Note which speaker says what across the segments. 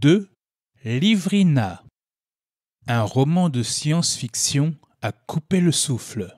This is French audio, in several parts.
Speaker 1: 2. Livrina. Un roman de science-fiction à couper le souffle.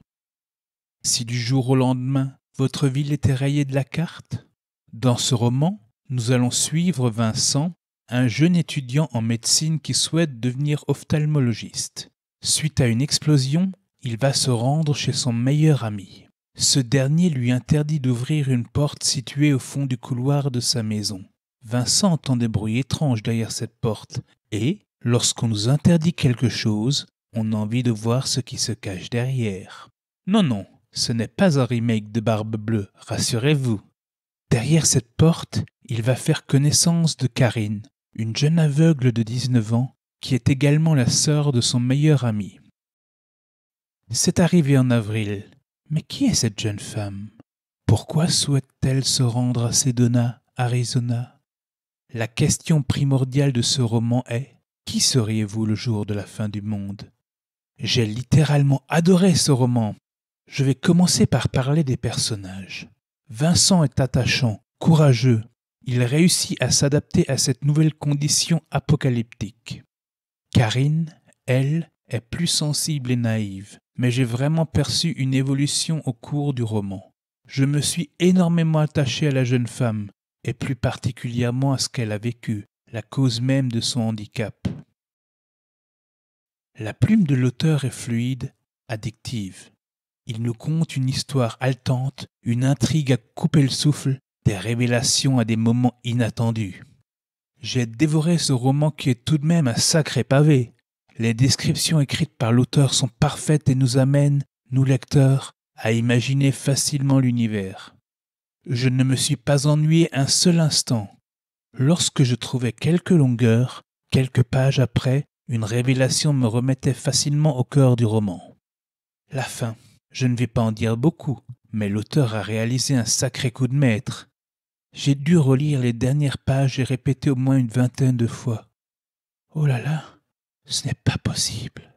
Speaker 1: Si du jour au lendemain, votre ville était rayée de la carte, dans ce roman, nous allons suivre Vincent, un jeune étudiant en médecine qui souhaite devenir ophtalmologiste. Suite à une explosion, il va se rendre chez son meilleur ami. Ce dernier lui interdit d'ouvrir une porte située au fond du couloir de sa maison. Vincent entend des bruits étranges derrière cette porte, et, lorsqu'on nous interdit quelque chose, on a envie de voir ce qui se cache derrière. Non, non, ce n'est pas un remake de Barbe Bleue, rassurez-vous. Derrière cette porte, il va faire connaissance de Karine, une jeune aveugle de 19 ans qui est également la sœur de son meilleur ami. C'est arrivé en avril, mais qui est cette jeune femme Pourquoi souhaite-t-elle se rendre à Sedona, Arizona La question primordiale de ce roman est Qui seriez-vous le jour de la fin du monde J'ai littéralement adoré ce roman. Je vais commencer par parler des personnages. Vincent est attachant, courageux. Il réussit à s'adapter à cette nouvelle condition apocalyptique. Karine, elle, est plus sensible et naïve mais j'ai vraiment perçu une évolution au cours du roman. Je me suis énormément attaché à la jeune femme, et plus particulièrement à ce qu'elle a vécu, la cause même de son handicap. La plume de l'auteur est fluide, addictive. Il nous conte une histoire haletante, une intrigue à couper le souffle, des révélations à des moments inattendus. J'ai dévoré ce roman qui est tout de même un sacré pavé. Les descriptions écrites par l'auteur sont parfaites et nous amènent, nous lecteurs, à imaginer facilement l'univers. Je ne me suis pas ennuyé un seul instant. Lorsque je trouvais quelques longueurs, quelques pages après, une révélation me remettait facilement au cœur du roman. La fin. Je ne vais pas en dire beaucoup, mais l'auteur a réalisé un sacré coup de maître. J'ai dû relire les dernières pages et répéter au moins une vingtaine de fois. Oh là là, ce n'est pas possible.